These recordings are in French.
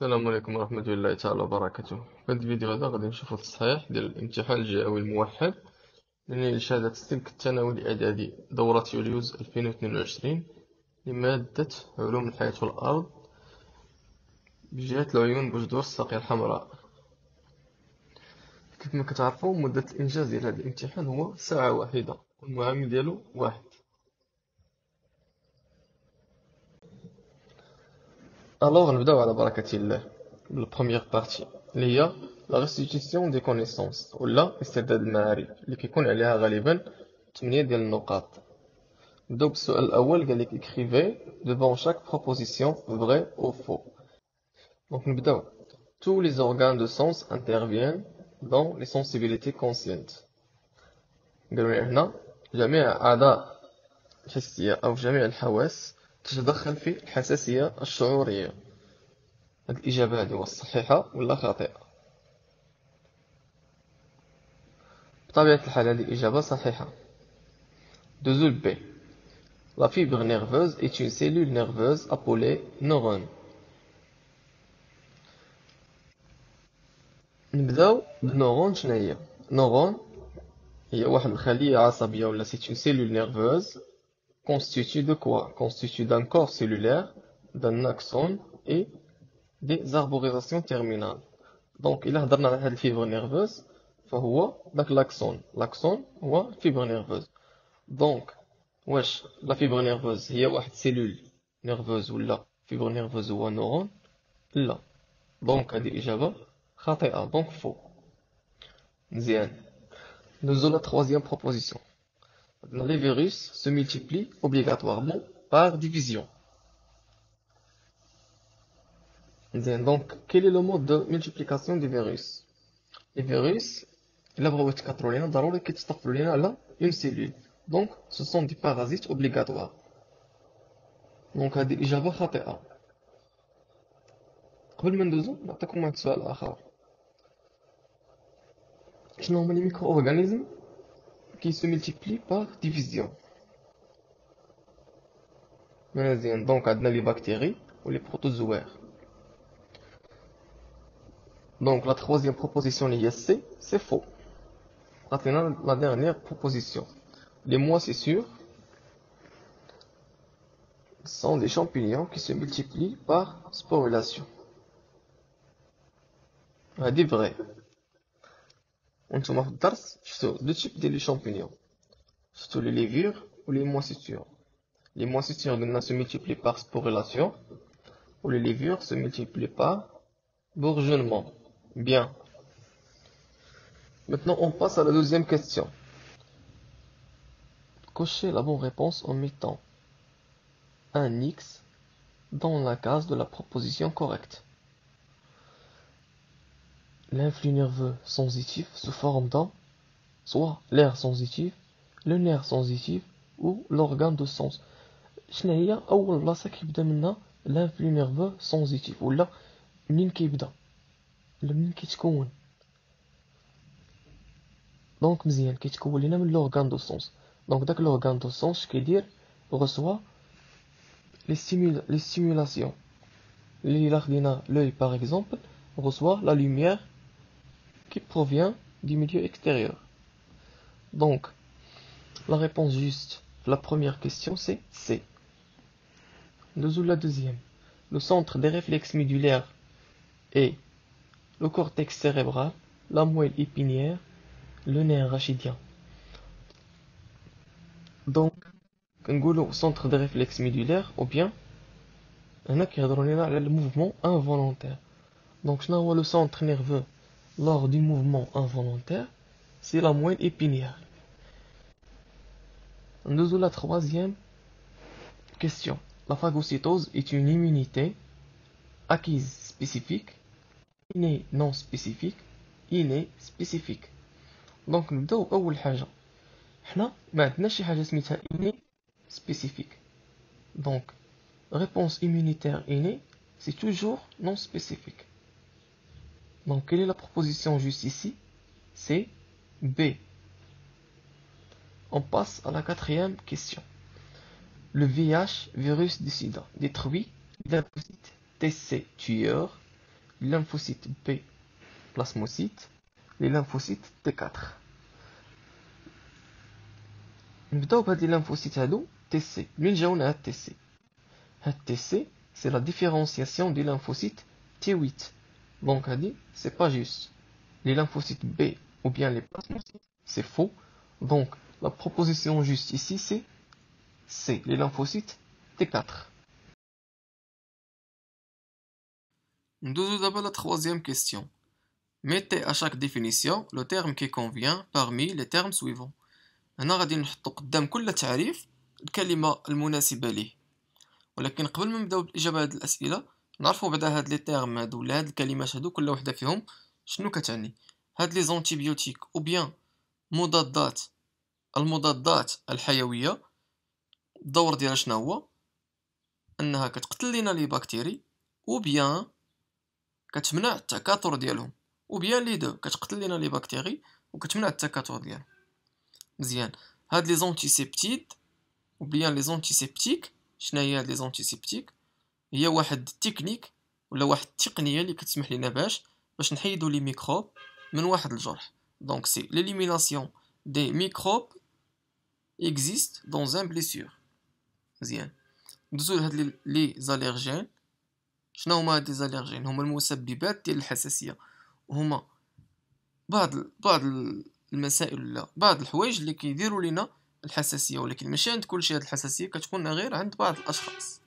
السلام عليكم ورحمة الله تعالى وبركاته في هذا الفيديو هذا غادي نشوفو التصحيح ديال الامتحان الجهوي الموحد يعني لشهادة السلك الثانوي الإعدادي دورة يوليوز 2022 لمادة علوم الحياة والأرض بجهة العيون بجدور الساقية الحمراء كيف ما مدة الإنجاز ديال هذا الامتحان هو ساعة واحدة والمعامل ديالو واحد Alors, nous allons à la la première partie. L'IA, la restitution des connaissances. Ou là, c'est d'être marié. Le qui connaît l'IA, Galiban, tu m'y es d'un noqat. Donc, sur l'Awal, faut écrire devant chaque proposition, vrai ou faux. Donc, nous allons va Tous les organes de sens interviennent dans les sensibilités conscientes. Galik, maintenant, jamais un ada, qu'est-ce qu'il y ou jamais un تتدخل في الحساسية الشعورية هاد الإجابة هادي الصحيحة صحيحة ولا خاطئة بطبيعة الحال هذه الإجابة صحيحة دوزو بي لا فيبر نيرفوز est une cellule nerveuse appelée neurone. نبداو بنورون شناهي نورون هي واحد الخلية عصبية ولا سيت اون سيلول نيرفوز constitue de quoi Constitue d'un corps cellulaire, d'un axone et des arborisations terminales. Donc, il a donné la fibre nerveuse, donc l'axone. L'axone, la fibre nerveuse. Donc, la fibre nerveuse, il y a une cellule nerveuse ou la fibre nerveuse ou un neurone Là. Donc, a donc faux. Nous avons la troisième proposition les virus se multiplient obligatoirement par division. Donc, quel est le mode de multiplication des virus Les virus, la brouette dans le a une cellule. Donc, ce sont des parasites obligatoires. Donc, a des Java là. Je vais vous donner les micro organismes qui se multiplient par division. Donc, on a les bactéries ou les protozoaires. Donc, la troisième proposition, l'ISC, c'est faux. Maintenant, la dernière proposition. Les mois c'est sûr sont des champignons qui se multiplient par sporulation. a dit vrai. On se الدرس sur types type des champignons. sur les levures ou les moisissures. Les moisissures se multiplient par sporulation, ou les levures se multiplient par bourgeonnement. Bien. Maintenant, on passe à la deuxième question. Cochez la bonne réponse en mettant un X dans la case de la proposition correcte. L'inf nerveux sensitif se forme dans soit l'air sensitif, le nerf sensitif ou l'organe de sens. Ch'ne y ou là ça qui démine oh là sensitif ou là une qui est dedans. Le mieux qui est commun. Donc misi un qui est l'organe de sens. Donc l'organe de sens, je dire reçoit les stimules les stimulations, les là par exemple reçoit la lumière qui provient du milieu extérieur. Donc, la réponse juste, la première question, c'est C. Nous la deuxième. Le centre des réflexes médulaires est le cortex cérébral, la moelle épinière, le nerf rachidien. Donc, au centre des réflexes médulaires, ou bien, on a le mouvement involontaire. Donc, je le centre nerveux lors du mouvement involontaire, c'est la moelle épinière. Nous avons la troisième question. La phagocytose est une immunité acquise spécifique, innée non spécifique, innée spécifique. Donc nous innée spécifique. Donc réponse immunitaire innée, c'est toujours non spécifique. Donc, quelle est la proposition juste ici C'est B. On passe à la quatrième question. Le VIH, virus du sida, détruit lymphocyte TC tueur, lymphocyte B plasmocyte, les lymphocytes T4. on parle des lymphocytes à TC Nous T, un TC Un TC c'est la différenciation des lymphocytes T8 donc a dit, c'est pas juste. Les lymphocytes B ou bien les plasmocytes, c'est faux. Donc la proposition juste ici, c'est C, les lymphocytes T4. Nous avons d'abord la troisième question. Mettez à chaque définition le terme qui convient parmi les termes suivants. هنا غادي نحطو قدام كل تعريف ليه ولكن قبل ما نبداو à ces questions, نعرفو بعدا هاد لي تيرم هادو ولا هاد الكلمات هادو كل وحده فيهم شنو كتعني هاد لي زونتيبيوتيك او بيان مضادات المضادات الحيويه الدور ديالها شنو هو انها كتقتل لينا لي بكتيري او بيان كتمنع التكاثر ديالهم او بيان لي دو كتقتل لينا لي بكتيري وكتمنع التكاثر ديالهم مزيان هاد لي زونتيسيبتيد او بيان لي زونتيسيبتيك شنو هي هاد لي زونتيسيبتيك هي واحد التكنيك ولا واحد التقنيه اللي كتسمح لينا باش باش نحيدو لي ميكروب من واحد الجرح دونك سي ليليميناسيون دي ميكروب اكزيست دون زان بليسور مزيان ندوزو لهاد لي زاليرجين شنو هما هاد لي زاليرجين هما المسببات ديال الحساسيه هما بعض بعض المسائل ولا بعض الحوايج اللي كيديروا لينا الحساسيه ولكن ماشي عند كلشي هاد الحساسيه كتكون غير عند بعض الاشخاص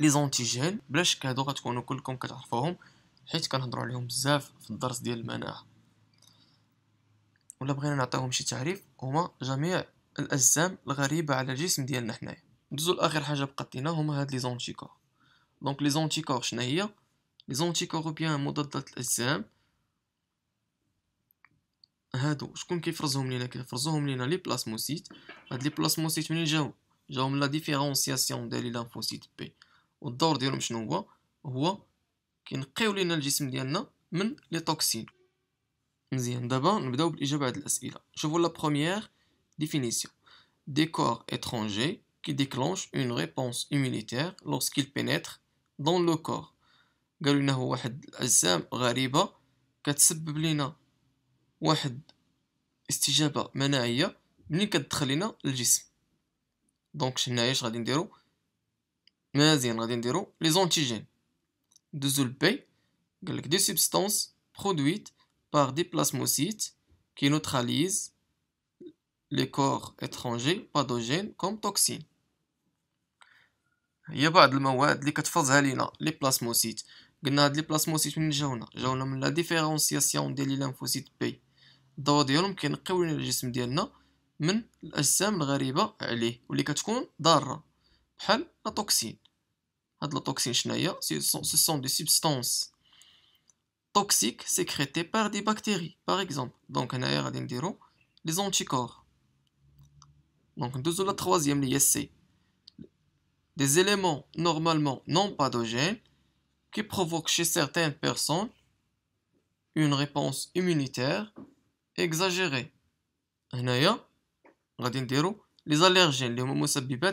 لي زونتي جيل بلا شك هادو غتكونوا كلكم كتعرفوهم حيت كنهضروا عليهم بزاف في الدرس ديال المناعه ولا بغينا نعطيهم شي تعريف هما جميع الاجسام الغريبه على الجسم ديالنا حنايا ندوزو لاخر حاجه بقات لينا هما هاد لي زونتيكور دونك لي زونتيكور شنو هي لي زونتيكور بيان مضادات الاجسام هادو شكون كيفرزهم لينا كيفرزوهم لينا لي بلاسموسيت هاد لي بلاسموسيت منين جاو جاو من لا ديفيرونسياسيون ديال لي لامفوسيت بي والدور ديالهم شنو هو هو كينقيو لينا الجسم ديالنا من لي توكسين مزيان دابا نبداو بالاجابه على الاسئله شوفوا لا بروميير ديفينيسيون دي كور اترونجي كي ديكلونش اون ريبونس immunitaire لوسكيل بينيتر دون لو كور قالوا لنا هو واحد الاجسام غريبه كتسبب لنا واحد استجابه مناعيه ملي كتدخل لنا الجسم دونك هنايا اش غادي نديرو مزيان غادي نديرو لي زونتيجين ندوزو لبي قالك دي سبستانس برودويت بار دي بلاسموسيت كي نوتراليز لي كور اترونجي باثوجين كوم توكسين هي بعض المواد اللي كتفرزها لينا لي بلاسموسيت قلنا هاد لي بلاسموسيت من جاونا جاونا من لا ديفيرونسياسيون ديال لي لامفوسيت بي الضوء ديالهم كينقيو لينا الجسم ديالنا من الاجسام الغريبه عليه واللي كتكون ضاره À toxine ce sont la toxine sont des toxiques sécrétées par des bactéries, par exemple. Donc, un les anticorps. Donc, deux avons la troisième, les Des éléments normalement non pathogènes qui provoquent chez certaines personnes une réponse immunitaire exagérée. les allergènes, les homosabibat,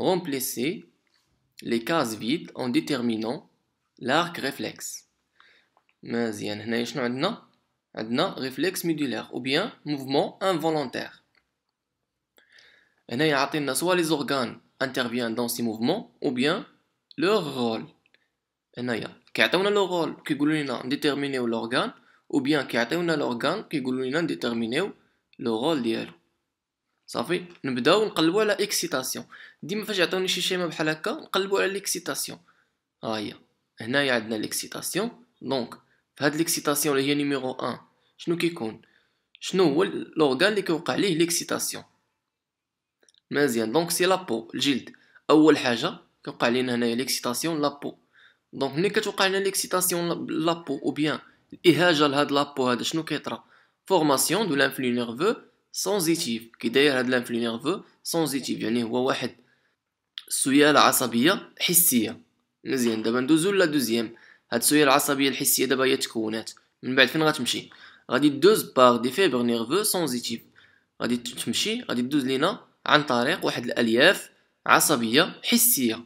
remplacer les cases vides en déterminant l'arc réflexe. Mais il y a réflexe médulaire ou bien mouvement involontaire. soit les organes interviennent dans ces mouvements ou bien leur rôle. Il y a le rôle qui détermine déterminé l'organe ou bien l'organe qui détermine déterminé le rôle d'elle. صافي نبداو نقلبوا على اكسيتاسيون ديما فاش يعطيوني شي شيما بحال هكا نقلبوا على ليكسيتاسيون ها هي هنايا عندنا ليكسيتاسيون دونك فهاد ليكسيتاسيون الاكسيتاسيون اللي هي نيميرو 1 شنو كيكون شنو هو لورغان اللي كيوقع ليه ليكسيتاسيون مزيان دونك سي لابو الجلد اول حاجه كيوقع لينا هنايا ليكسيتاسيون لابو دونك ملي كتوقع لنا ليكسيتاسيون لابو او بيان الاهاجه لهاد لابو هذا شنو كيطرا فورماسيون دو لانفلو نيرفو سونزيتيف كي داير هاد لانفلو نيرفو سونزيتيف يعني هو واحد السيالة عصبية حسية مزيان دابا ندوزو لا دوزيام هاد السيالة العصبية الحسية دابا هي تكونات من بعد فين غتمشي غادي دوز باغ دي فيبر نيرفو سونزيتيف غادي تمشي غادي دوز لينا عن طريق واحد الالياف عصبية حسية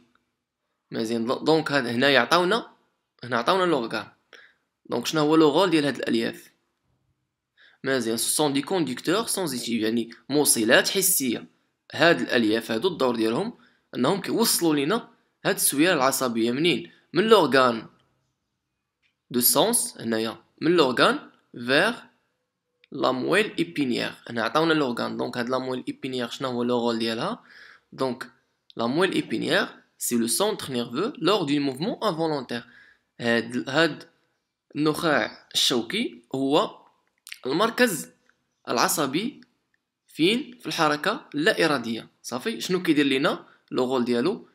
مزيان دونك هنا يعطونا هنا عطاونا لوغغام دونك شنو هو لو رول ديال هاد الالياف مازال سون دي كونديكتور سونزيتيف يعني موصلات حسيه هاد الالياف هادو الدور ديالهم انهم كيوصلوا لينا هاد السويه العصبيه منين من لورغان دو سونس هنايا من لورغان فيغ لامويل ايبينيير هنا عطاونا لورغان دونك هاد لامويل ايبينيير شنو هو لو رول ديالها دونك لامويل ايبينيير سي لو سونتر نيرفو لور دو موفمون انفولونتير هاد هاد النخاع الشوكي هو المركز العصبي فين في الحركه اللا اراديه صافي شنو كيدير لينا لو رول ديالو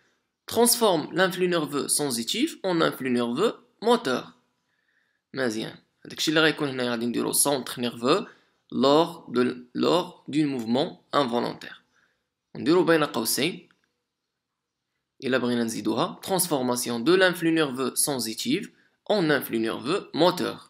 ترانسفورم لانفلو نيرفو سونزيتيف اون انفلو نيرفو موتور مزيان داكشي اللي غيكون هنا غادي نديرو سونتر نيرفو لور دو لور دو موفمون انفولونتير نديرو بين قوسين الا بغينا نزيدوها ترانسفورماسيون دو لانفلو نيرفو سونزيتيف اون انفلو نيرفو موتور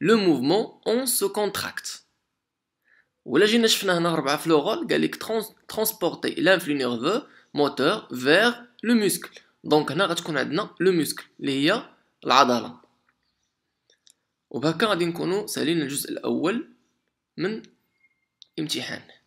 لو موفمون اون سو كونتراكت ولا جينا شفنا هنا ربعة في لوغول قالك ترونسبورتي لانفلو نيرفو موتور فيغ لو موسكل دونك هنا غتكون عندنا لو موسكل اللي هي العضله وبهكا غادي نكونو سالينا الجزء الاول من امتحان